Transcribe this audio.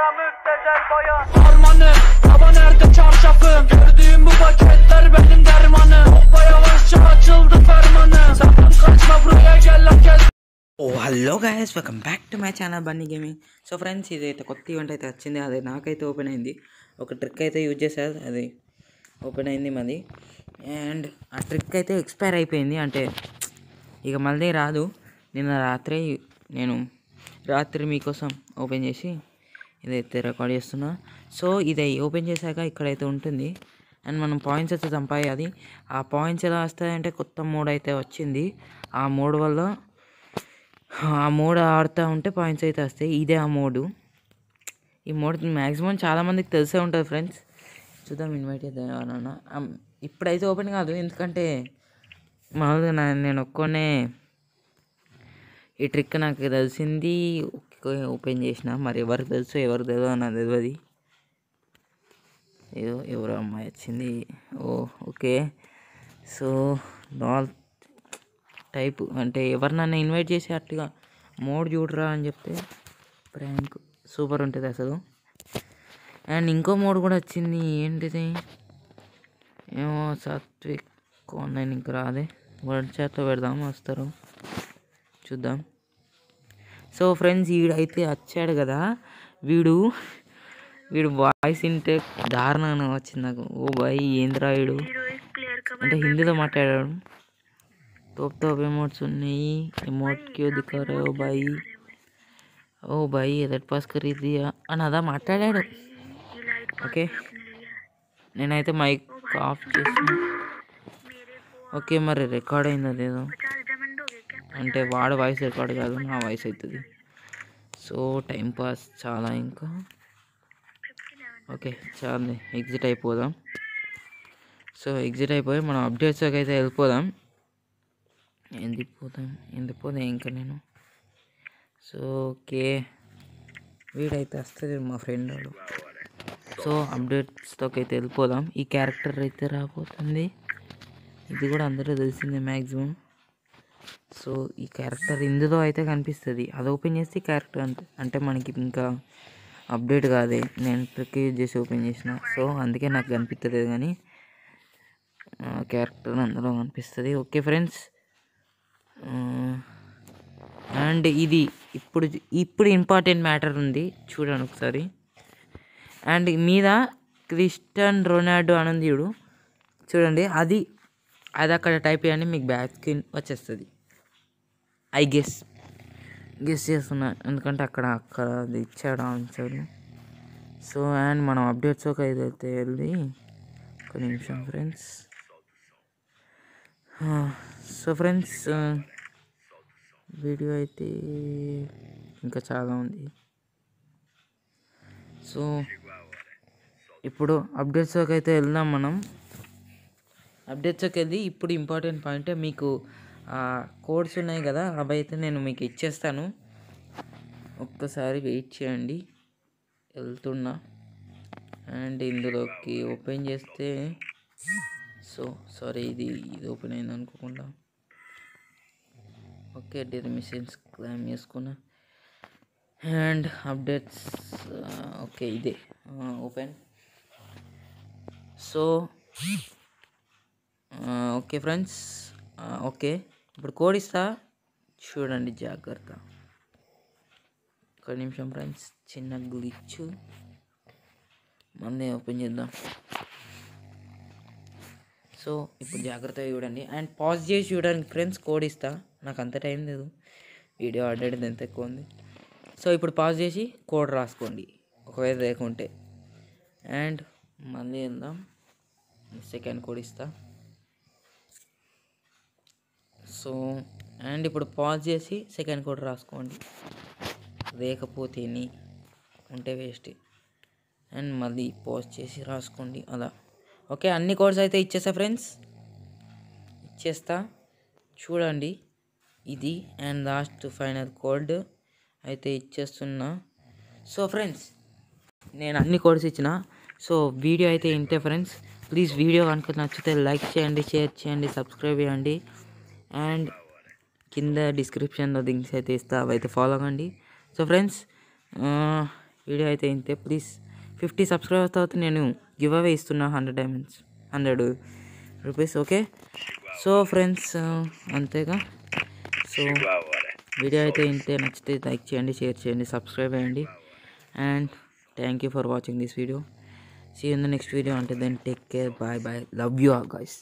Kara müptezel bayan Harmanım baba nerede çarşafım Gördüğüm bu paketler benim Hoppa yavaşça açıldı Sakın kaçma buraya gel ఓ hello guys welcome back to my channel Bunny gaming so friends ఇదైతే కొత్త event అయితే వచ్చింది అది నాకైతే open అయింది ఒక trick అయితే యూజ్ చేశారు అది ఓపెన్ అయింది మాది అండ్ ఆ ట్రిక్ అయితే ఎక్స్పైర్ అయిపోయింది అంటే ఇక మళ్ళీ రాదు నిన్న రాత్రి నేను రాత్రి మీకోసం ఓపెన్ చేసి ఇదైతే రికార్డ్ చేస్తున్నా సో ఇది ఓపెన్ చేశాక ఇక్కడైతే ఉంటుంది అండ్ మనం పాయింట్స్ అయితే అది ఆ పాయింట్స్ ఎలా వస్తాయంటే కొత్త మోడ్ అయితే వచ్చింది ఆ మోడ్ వల్ల ఆ మోడ్ ఆడుతూ ఉంటే పాయింట్స్ అయితే వస్తాయి ఇదే ఆ మూడు ఈ మోడ్ మ్యాక్సిమం చాలామందికి తెలిసే ఉంటుంది ఫ్రెండ్స్ చూద్దాం ఇన్వైట్ చేద్దాం ఇప్పుడైతే ఓపెన్ కాదు ఎందుకంటే మామూలుగా నేను ఒక్కనే ఈ ట్రిక్ నాకు తెలిసింది ఓపెన్ చేసిన మరి ఎవరికి తెలుసు ఎవరు తెలియదు నాకు తెలియదు ఏదో ఎవరు అమ్మాయి వచ్చింది ఓ ఓకే సో నాల్ టైప్ అంటే ఎవరు నన్ను ఇన్వైట్ చేసి అట్టుగా మోడ్ చూడరా అని చెప్తే ప్రాంక్ సూపర్ ఉంటుంది అసలు అండ్ ఇంకో మోడ్ కూడా వచ్చింది ఏంటిది ఏమో సాత్విక్ ఆన్లైన్ ఇంకా రాదే వాట్సాప్లో పెడదాం వస్తారు చూద్దాం సో ఫ్రెండ్స్ వీడైతే వచ్చాడు కదా వీడు వీడు వాయిస్ ఇంటే దారుణంగా వచ్చింది నాకు ఓ బాయ్ ఏంద్రా వీడు అంటే హిందీలో మాట్లాడాడు టోప్ టాప్ ఎమోట్స్ ఉన్నాయి ఎమోట్కి క్యూ ఓ బాయ్ ఓ బాయ్ ఎదటి పాస్కర్ ఇది అని అదా మాట్లాడాడు ఓకే నేనైతే మైక్ ఆఫ్ చేసి ఓకే మరి రికార్డ్ అయింది అదేదో అంటే వాడి వాయిస్ రికార్డు కాదు నా వాయిస్ అవుతుంది సో టైం పాస్ చాలా ఇంకా ఓకే చాలు ఎగ్జిట్ అయిపోదాం సో ఎగ్జిట్ అయిపోయి మనం అప్డేట్స్కి అయితే వెళ్ళిపోదాం ఎందుకు పోదాం ఇంకా నేను సో ఓకే వీడైతే వస్తుంది మా ఫ్రెండ్ వాడు సో అప్డేట్స్తో అయితే వెళ్ళిపోదాం ఈ క్యారెక్టర్ అయితే రాబోతుంది ఇది కూడా అందరూ తెలిసిందే మ్యాక్సిమం సో ఈ క్యారెక్టర్ ఇందులో అయితే కనిపిస్తుంది అది ఓపెన్ చేసి క్యారెక్టర్ అంటే అంటే మనకి ఇంకా అప్డేట్ కాదే నేను ట్రిక్ యూజ్ చేసి ఓపెన్ చేసిన సో అందుకే నాకు కనిపించలేదు కానీ క్యారెక్టర్ అందులో కనిపిస్తుంది ఓకే ఫ్రెండ్స్ అండ్ ఇది ఇప్పుడు ఇప్పుడు ఇంపార్టెంట్ మ్యాటర్ ఉంది చూడండి ఒకసారి అండ్ మీద క్రిస్టన్ రొనాల్డో అనందియుడు చూడండి అది అది అక్కడ టైప్ చేయండి మీకు బ్యాక్ స్క్రీన్ వచ్చేస్తుంది ఐ గెస్ గెస్ చేస్తున్నా ఎందుకంటే అక్కడ అక్కడ అది ఇచ్చాడు ఆన్సర్ సో అండ్ మనం అప్డేట్స్ ఒక ఇదైతే వెళ్ళి ఒక నిమిషం ఫ్రెండ్స్ సో ఫ్రెండ్స్ వీడియో అయితే ఇంకా చాలా ఉంది సో ఇప్పుడు అప్డేట్స్లోకి అయితే వెళ్దాం మనం అప్డేట్స్కి వెళ్ళి ఇప్పుడు ఇంపార్టెంట్ పాయింట్ మీకు కోడ్స్ ఉన్నాయి కదా అవి అయితే నేను మీకు ఇచ్చేస్తాను ఒక్కసారి వెయిట్ చేయండి వెళ్తున్నా అండ్ ఇందులోకి ఓపెన్ చేస్తే సో సారీ ఇది ఇది ఓపెన్ అయింది అనుకోకుండా ఓకే మిషన్స్ క్లైమ్ చేసుకున్నా అండ్ అప్డేట్స్ ఓకే ఇదే open uh, so okay friends okay ఇప్పుడు కోడ్ ఇస్తా చూడండి జాగ్రత్త ఒక నిమిషం ఫ్రెండ్స్ చిన్న గ్లిచ్ మనమే ఓపెన్ చేద్దాం సో ఇప్పుడు జాగ్రత్తగా చూడండి అండ్ పాజ్ చేసి చూడండి ఫ్రెండ్స్ కోడ్ ఇస్తా నాకు అంత టైం లేదు వీడియో ఆడేది ఎంత ఎక్కువ ఉంది సో ఇప్పుడు పాజ్ చేసి కోడ్ రాసుకోండి ఒకవేళ లేకుంటే అండ్ మళ్ళీ వెళ్దాం సెకండ్ కోడ్ ఇస్తాను సో అండ్ ఇప్పుడు పాజ్ చేసి సెకండ్ కోడ్ రాసుకోండి నీ ఉంటే వేస్ట్ అండ్ మళ్ళీ పాజ్ చేసి రాసుకోండి అలా ఓకే అన్ని కోడ్స్ అయితే ఇచ్చేస్తా ఫ్రెండ్స్ ఇచ్చేస్తా చూడండి ఇది అండ్ లాస్ట్ ఫైనల్ కోడ్ అయితే ఇచ్చేస్తున్నా సో ఫ్రెండ్స్ నేను అన్ని కోడ్స్ ఇచ్చిన సో వీడియో అయితే ఇంటే ఫ్రెండ్స్ ప్లీజ్ వీడియో కనుక నచ్చితే లైక్ చేయండి షేర్ చేయండి సబ్స్క్రైబ్ చేయండి అండ్ కింద డిస్క్రిప్షన్లో లింక్స్ అయితే ఇస్తా అవైతే ఫాలో అవ్వండి సో ఫ్రెండ్స్ వీడియో అయితే ఇంతే ప్లీజ్ ఫిఫ్టీ సబ్స్క్రైబర్స్ తర్వాత నేను గివ్ అవే ఇస్తున్నా hundred diamonds hundred rupees okay so friends అంతేగా సో వీడియో అయితే ఇంతే నచ్చితే లైక్ చేయండి షేర్ చేయండి సబ్స్క్రైబ్ చేయండి and thank you for watching this video see in the next video అంటే then take care bye bye love you all guys